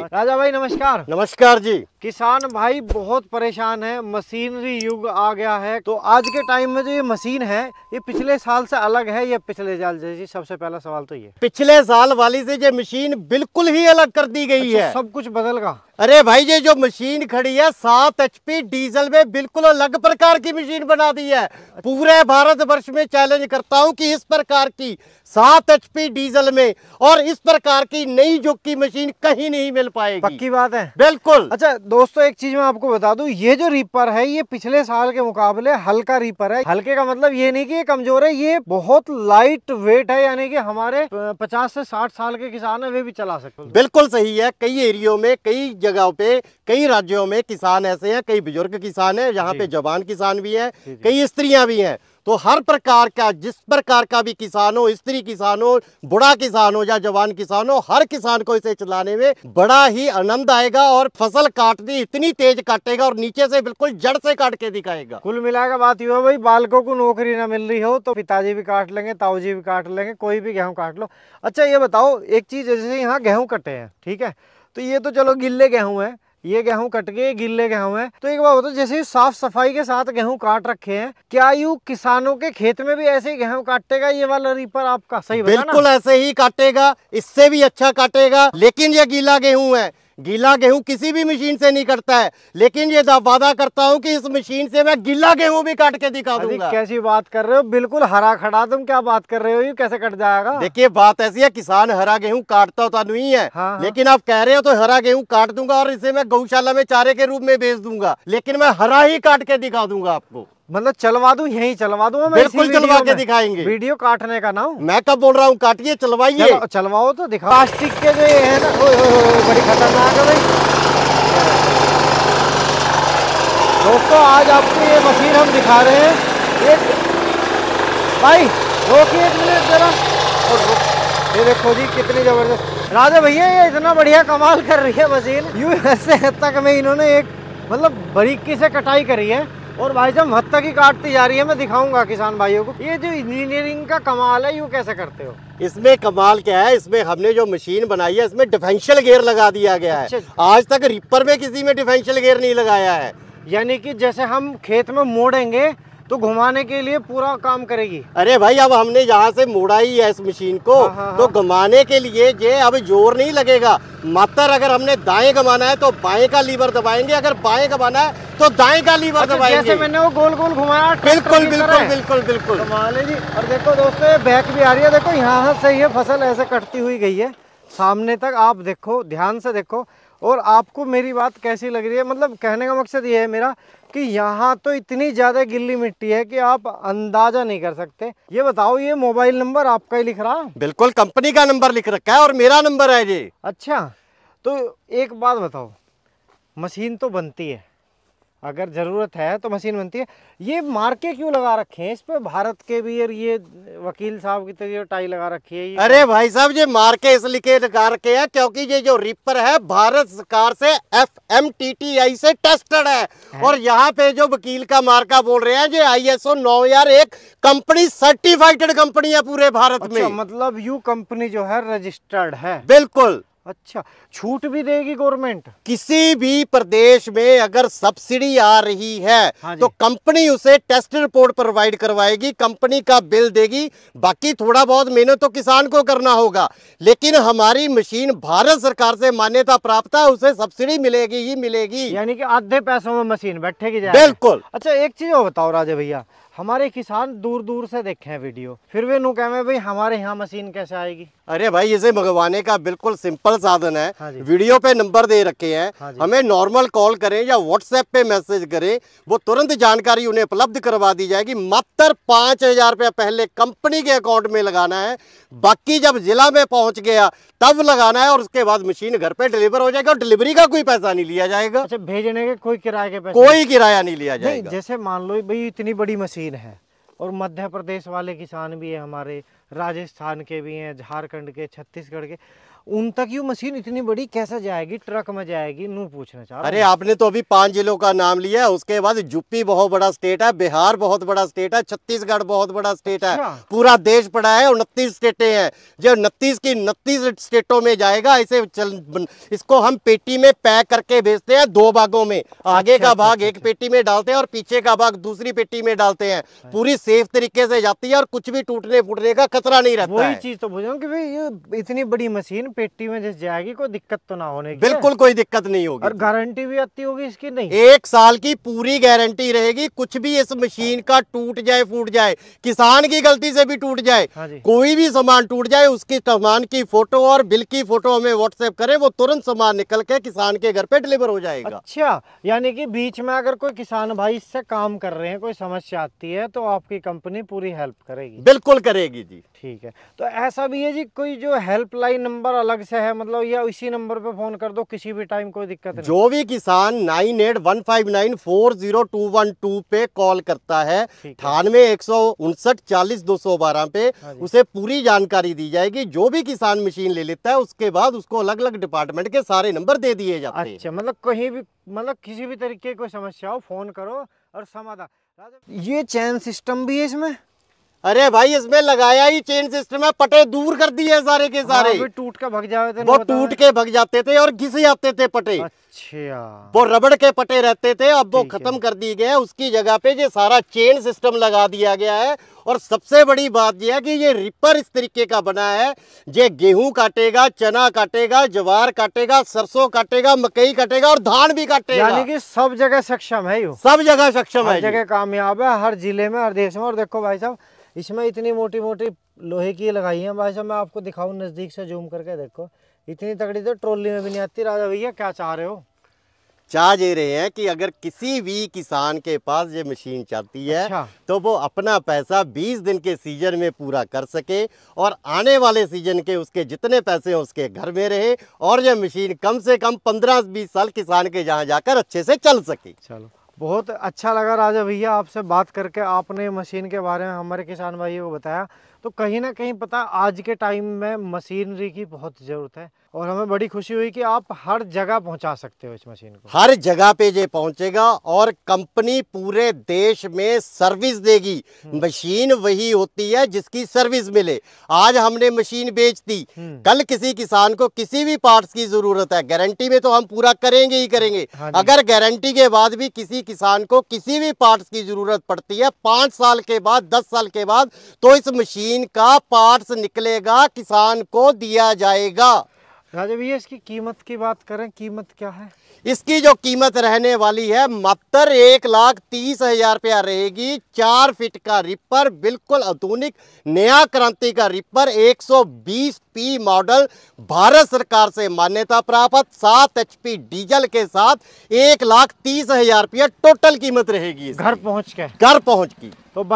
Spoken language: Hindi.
पे राजा भाई नमस्कार नमस्कार जी किसान भाई बहुत परेशान है मशीनरी युग आ गया है तो आज के टाइम में जो ये मशीन है ये पिछले साल से अलग है या पिछले साल जैसी सबसे पहला सवाल तो ये पिछले साल वाली से ये मशीन बिल्कुल ही अलग कर दी गई अच्छा, है सब कुछ बदल गया अरे भाई ये जो मशीन खड़ी है सात एचपी डीजल में बिल्कुल अलग प्रकार की मशीन बना दी है पूरे भारत वर्ष में चैलेंज करता हूँ कि इस प्रकार की सात एचपी डीजल में और इस प्रकार की नई जो की मशीन कहीं नहीं मिल पाएगी पक्की बात है बिल्कुल अच्छा दोस्तों एक चीज मैं आपको बता दू ये जो रीपर है ये पिछले साल के मुकाबले हल्का रीपर है हल्के का मतलब ये नहीं की ये कमजोर है ये बहुत लाइट वेट है यानी कि हमारे पचास से साठ साल के किसान है वे भी चला सकते बिल्कुल सही है कई एरियो में कई जगहों पे कई राज्यों में किसान ऐसे हैं कई बुजुर्ग किसान हैं यहाँ पे जवान किसान भी हैं कई स्त्रियां भी हैं तो हर प्रकार का जिस प्रकार का भी किसान हो स्त्री किसान हो बुढ़ा किसान हो या जवान किसान हो हर किसान को इसे चलाने में बड़ा ही आनंद आएगा और फसल काटनी इतनी तेज काटेगा और नीचे से बिल्कुल जड़ से काट के दिखाएगा कुल मिलाकर बात यह है भाई बालकों को नौकरी ना मिल रही हो तो पिताजी भी काट लेंगे ताऊजी भी काट लेंगे कोई भी गेहूँ काट लो अच्छा ये बताओ एक चीज जैसे यहाँ गेहूँ कटे हैं ठीक है तो ये तो चलो गिल्ले गेहूँ है ये गेहूं कट के गिल्ले गेहूं है तो एक बात बताओ जैसे साफ सफाई के साथ गेहूं काट रखे हैं क्या यू किसानों के खेत में भी ऐसे ही गेहूं काटेगा ये वाला रीपर आपका सही बिल्कुल ऐसे ही काटेगा इससे भी अच्छा काटेगा लेकिन ये गीला गेहूं है गीला गेहूं किसी भी मशीन से नहीं कटता है लेकिन ये वादा करता हूं कि इस मशीन से मैं गीला गेहूं भी काट के दिखा दूंगा कैसी बात कर रहे हो बिल्कुल हरा खड़ा तुम क्या बात कर रहे हो ये कैसे कट जाएगा देखिए बात ऐसी है किसान हरा गेहूं काटता होता तो नहीं है हाँ, हाँ, लेकिन आप कह रहे हो तो हरा गेहूं काट दूंगा और इसे मैं गौशाला में चारे के रूप में बेच दूंगा लेकिन मैं हरा ही काट के दिखा दूंगा आपको मतलब चलवा दू यही चलवा दू मैं बिल्कुल चलवा के दिखाएंगे वीडियो काटने का ना मैं कब बोल रहा हूँ काटिए चलवाइए चलवाओ तो दिखाओ प्लास्टिक के जो है ना ओ, ओ, ओ, बड़ी खतरनाक है भाई दोस्तों आज आपको ये मशीन हम दिखा रहे हैं एक भाई रोकिए एक मिनट जरा और ये देखो जी कितनी जबरदस्त राजा भैया ये इतना बढ़िया कमाल कर रही है मशीन यू यूएसए तक में इन्होंने एक मतलब बारीकी से कटाई करी है और भाई साहब हद तक ही काटती जा रही है मैं दिखाऊंगा किसान भाइयों को ये जो इंजीनियरिंग का कमाल है यू कैसे करते हो इसमें कमाल क्या है इसमें हमने जो मशीन बनाई है इसमें डिफेंशियल गेयर लगा दिया गया है अच्छा। आज तक रिपर में किसी में डिफेंशियल गेयर नहीं लगाया है यानी कि जैसे हम खेत में मोड़ेंगे तो घुमाने के लिए पूरा काम करेगी अरे भाई अब हमने यहाँ से मोड़ा ही है इस मशीन को हाँ, हाँ, तो हाँ। घुमाने के लिए ये अब जोर नहीं लगेगा मात्र अगर हमने दाएं घुमाना है तो बाएं का लीवर दबाएंगे अगर बाएं घुमाना है तो दाएं का लीवर अच्छा, दबाएंगे जैसे मैंने वो गोल गोल घुमाया बिल्कुल बिल्कुल बिल्कुल बिल्कुल जी और देखो दोस्तों बैक भी आ रही है देखो यहाँ से ये फसल ऐसे कटती हुई गई है सामने तक आप देखो ध्यान से देखो और आपको मेरी बात कैसी लग रही है मतलब कहने का मकसद ये है मेरा कि यहाँ तो इतनी ज़्यादा गिल्ली मिट्टी है कि आप अंदाज़ा नहीं कर सकते ये बताओ ये मोबाइल नंबर आपका ही लिख रहा है बिल्कुल कंपनी का नंबर लिख रखा है और मेरा नंबर है जी अच्छा तो एक बात बताओ मशीन तो बनती है अगर ज़रूरत है तो मशीन बनती है ये मार्के क्यों लगा रखे हैं इस पर भारत के भी और ये वकील साहब की तरह टाई लगा रखी है अरे भाई साहब ये मार्के इसलिए लगा रखे हैं क्योंकि ये जो रिपर है भारत सरकार से F M T T I से टेस्टेड है, है? और यहाँ पे जो वकील का मार्का बोल रहे हैं ये आई एस ओ नौ यार एक कंपनी सर्टिफाइडेड कंपनी है पूरे भारत अच्छा, में मतलब यू कंपनी जो है रजिस्टर्ड है बिल्कुल अच्छा छूट भी देगी गवर्नमेंट किसी भी प्रदेश में अगर सब्सिडी आ रही है हाँ तो कंपनी उसे टेस्ट रिपोर्ट प्रोवाइड करवाएगी कंपनी का बिल देगी बाकी थोड़ा बहुत मेहनत तो किसान को करना होगा लेकिन हमारी मशीन भारत सरकार से मान्यता प्राप्त है उसे सब्सिडी मिलेगी ही मिलेगी यानी कि आधे पैसों में मशीन बैठेगी बिल्कुल अच्छा एक चीज और बताओ राजे भैया हमारे किसान दूर दूर से देखे हैं वीडियो फिर वे नु कहे भाई हमारे यहाँ मशीन कैसे आएगी अरे भाई इसे मंगवाने का बिल्कुल सिंपल साधन है हाँ वीडियो पे नंबर दे रखे हैं हाँ हमें नॉर्मल कॉल करें या व्हाट्सएप पे मैसेज करें वो तुरंत जानकारी उन्हें उपलब्ध करवा दी जाएगी मात्र पाँच हजार रुपया पहले कंपनी के अकाउंट में लगाना है बाकी जब जिला में पहुंच गया तब लगाना है और उसके बाद मशीन घर पे डिलीवर हो जाएगा और डिलीवरी का कोई पैसा नहीं लिया जाएगा अच्छा, भेजने के कोई किराए के कोई किराया नहीं लिया जाएगा जैसे मान लो भाई इतनी बड़ी मशीन सीन है और मध्य प्रदेश वाले किसान भी हैं हमारे राजस्थान के भी हैं झारखंड के छत्तीसगढ़ के उन तक ये मशीन इतनी बड़ी कैसे जाएगी ट्रक में जाएगी नू पूछना चाह अरे आपने तो अभी पांच जिलों का नाम लिया उसके बाद यूपी बहुत बड़ा स्टेट है बिहार बहुत बड़ा स्टेट है छत्तीसगढ़ बहुत बड़ा स्टेट है अच्छा। पूरा देश बड़ा है उनतीस स्टेटे हैं जो उनतीस की उनतीस स्टेटों में जाएगा इसे चल इसको हम पेटी में पैक करके भेजते हैं दो भागों में आगे अच्छा, का अच्छा, भाग एक पेटी में डालते हैं और पीछे का भाग दूसरी पेटी में डालते हैं पूरी सेफ तरीके से जाती है और कुछ भी टूटने फूटने का खतरा नहीं रहता वही चीज तो बुझाऊं ये इतनी बड़ी मशीन पेटी में जिस जाएगी कोई दिक्कत तो ना होने की बिल्कुल कोई दिक्कत नहीं होगी और गारंटी भी आती होगी इसकी नहीं एक साल की पूरी गारंटी रहेगी कुछ भी इस मशीन का टूट जाए फूट जाए किसान की गलती से भी टूट जाए हाँ कोई भी सामान टूट जाए उसकी सामान की फोटो और बिल की फोटो हमें व्हाट्सएप करे वो तुरंत सामान निकल के किसान के घर पे डिलीवर हो जाएगा अच्छा यानी की बीच में अगर कोई किसान भाई इससे काम कर रहे हैं कोई समस्या आती है तो आपकी कंपनी पूरी हेल्प करेगी बिल्कुल करेगी जी ठीक है तो ऐसा भी है जी कोई जो हेल्पलाइन नंबर अलग से है मतलब या इसी नंबर पे फोन कर दो किसी भी टाइम कोई दिक्कत नहीं जो भी किसान nine eight one five nine four zero two one two पे कॉल करता है अठानवे एक सौ उनसठ चालीस दो सौ बारह पे हाँ उसे पूरी जानकारी दी जाएगी जो भी किसान मशीन ले लेता है उसके बाद उसको अलग अलग डिपार्टमेंट के सारे नंबर दे दिए जाते हैं अच्छा मतलब कहीं भी मतलब किसी भी तरीके की कोई समस्या हो फोन करो और समाधान ये चैन सिस्टम भी है इसमें अरे भाई इसमें लगाया ही चेन सिस्टम है पटे दूर कर दिए सारे के हाँ, सारे हाँ, टूट के भग जाते थे वो टूट के भग जाते थे और घिस जाते थे पटे अच्छा वो रबड़ के पटे रहते थे अब वो खत्म कर दिए गए उसकी जगह पे ये सारा चेन सिस्टम लगा दिया गया है और सबसे बड़ी बात यह है कि ये रिपर इस तरीके का बना है ये गेहूं काटेगा चना काटेगा ज्वार काटेगा सरसों काटेगा मकई काटेगा और धान भी काटेगा यानी कि सब जगह सक्षम है सब जगह सक्षम है जगह कामयाब है हर जिले में हर देश में और देखो भाई साहब इसमें इतनी मोटी मोटी लोहे की लगाई है भाई साहब मैं आपको दिखाऊँ नज़दीक से जूम करके देखो इतनी तगड़ी तो ट्रोली में भी नहीं आती राजा भैया क्या चाह रहे हो चाह ये रहे हैं कि अगर किसी भी किसान के पास ये मशीन चलती है अच्छा। तो वो अपना पैसा 20 दिन के सीजन में पूरा कर सके और आने वाले सीजन के उसके जितने पैसे हैं उसके घर में रहे और ये मशीन कम से कम 15-20 साल किसान के जहाँ जाकर अच्छे से चल सके चलो बहुत अच्छा लगा राजा भैया आपसे बात करके आपने मशीन के बारे में हमारे किसान भाइयों को बताया तो कहीं ना कहीं पता आज के टाइम में मशीनरी की बहुत ज़रूरत है और हमें बड़ी खुशी हुई कि आप हर जगह पहुंचा सकते हो इस मशीन को हर जगह पे ये पहुंचेगा और कंपनी पूरे देश में सर्विस देगी हम्म। मशीन वही होती है जिसकी सर्विस मिले आज हमने मशीन बेच दी हम्म। कल किसी किसान को किसी भी पार्ट्स की जरूरत है गारंटी में तो हम पूरा करेंगे ही करेंगे हाँ अगर गारंटी के बाद भी किसी किसान को किसी भी पार्ट्स की जरूरत पड़ती है पांच साल के बाद दस साल के बाद तो इस मशीन का पार्ट्स निकलेगा किसान को दिया जाएगा राजा भैया इसकी कीमत की बात करें कीमत क्या है इसकी जो कीमत रहने वाली है मात्र एक लाख तीस हजार रुपया रहेगी चार फीट का रिपर बिल्कुल आधुनिक नया क्रांति का रिपर 120 पी मॉडल भारत सरकार से मान्यता प्राप्त सात एचपी डीजल के साथ एक लाख तीस हजार रुपया टोटल कीमत रहेगी घर पहुंच के घर पहुंच की तो